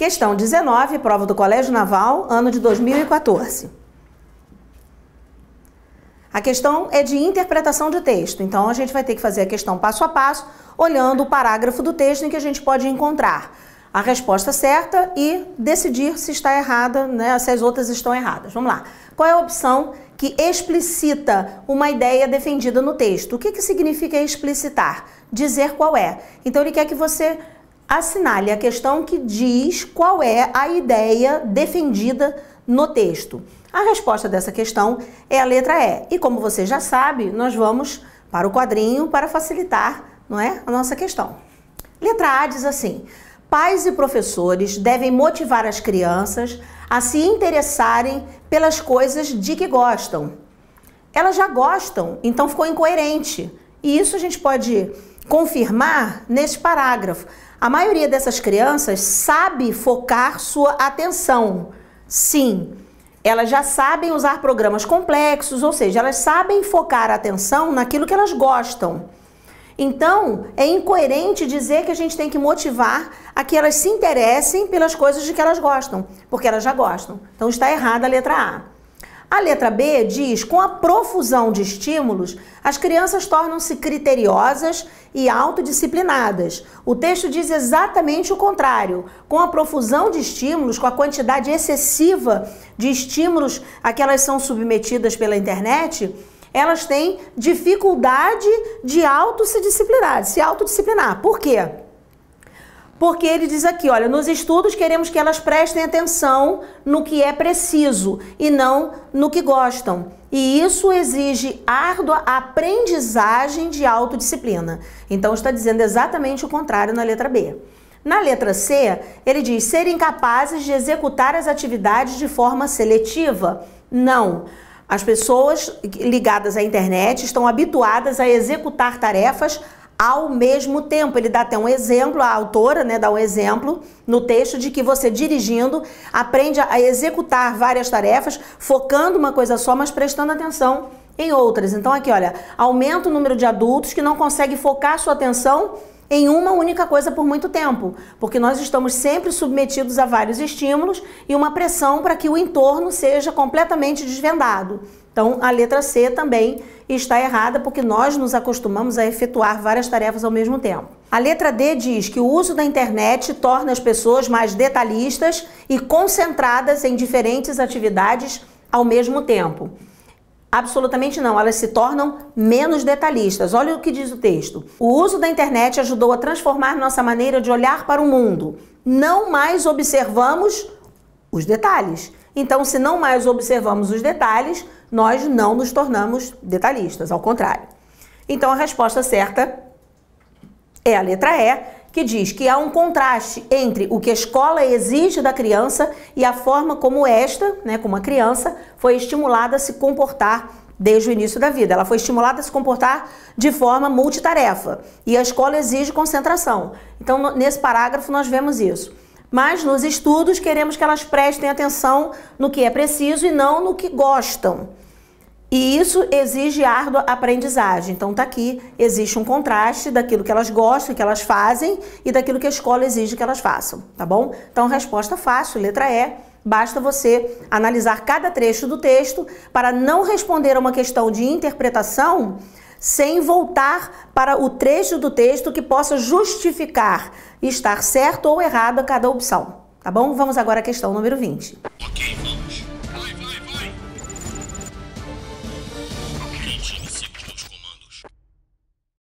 Questão 19, prova do Colégio Naval, ano de 2014. A questão é de interpretação de texto, então a gente vai ter que fazer a questão passo a passo, olhando o parágrafo do texto em que a gente pode encontrar a resposta certa e decidir se está errada, né, se as outras estão erradas. Vamos lá. Qual é a opção que explicita uma ideia defendida no texto? O que, que significa explicitar? Dizer qual é. Então ele quer que você assinale a questão que diz qual é a ideia defendida no texto. A resposta dessa questão é a letra E. E como você já sabe, nós vamos para o quadrinho para facilitar, não é, a nossa questão. Letra A diz assim: Pais e professores devem motivar as crianças a se interessarem pelas coisas de que gostam. Elas já gostam, então ficou incoerente. E isso a gente pode confirmar neste parágrafo. A maioria dessas crianças sabe focar sua atenção. Sim, elas já sabem usar programas complexos, ou seja, elas sabem focar a atenção naquilo que elas gostam. Então, é incoerente dizer que a gente tem que motivar a que elas se interessem pelas coisas de que elas gostam, porque elas já gostam. Então, está errada a letra A. A letra B diz: com a profusão de estímulos, as crianças tornam-se criteriosas e autodisciplinadas. O texto diz exatamente o contrário. Com a profusão de estímulos, com a quantidade excessiva de estímulos a que elas são submetidas pela internet, elas têm dificuldade de auto se disciplinar, de se autodisciplinar. Por quê? porque ele diz aqui, olha, nos estudos queremos que elas prestem atenção no que é preciso e não no que gostam. E isso exige árdua aprendizagem de autodisciplina. Então está dizendo exatamente o contrário na letra B. Na letra C, ele diz serem capazes de executar as atividades de forma seletiva. Não. As pessoas ligadas à internet estão habituadas a executar tarefas ao mesmo tempo. Ele dá até um exemplo, a autora né, dá um exemplo no texto de que você dirigindo aprende a executar várias tarefas, focando uma coisa só, mas prestando atenção em outras. Então aqui, olha, aumenta o número de adultos que não conseguem focar sua atenção em uma única coisa por muito tempo, porque nós estamos sempre submetidos a vários estímulos e uma pressão para que o entorno seja completamente desvendado. Então, a letra C também está errada, porque nós nos acostumamos a efetuar várias tarefas ao mesmo tempo. A letra D diz que o uso da internet torna as pessoas mais detalhistas e concentradas em diferentes atividades ao mesmo tempo. Absolutamente não, elas se tornam menos detalhistas. Olha o que diz o texto. O uso da internet ajudou a transformar nossa maneira de olhar para o mundo. Não mais observamos os detalhes. Então, se não mais observamos os detalhes, nós não nos tornamos detalhistas, ao contrário. Então, a resposta certa é a letra E, que diz que há um contraste entre o que a escola exige da criança e a forma como esta, né, como a criança, foi estimulada a se comportar desde o início da vida. Ela foi estimulada a se comportar de forma multitarefa e a escola exige concentração. Então, nesse parágrafo, nós vemos isso. Mas nos estudos, queremos que elas prestem atenção no que é preciso e não no que gostam. E isso exige árdua aprendizagem. Então tá aqui, existe um contraste daquilo que elas gostam, que elas fazem e daquilo que a escola exige que elas façam, tá bom? Então resposta fácil, letra E. Basta você analisar cada trecho do texto para não responder a uma questão de interpretação sem voltar para o trecho do texto que possa justificar estar certo ou errado a cada opção, tá bom? Vamos agora à questão número 20.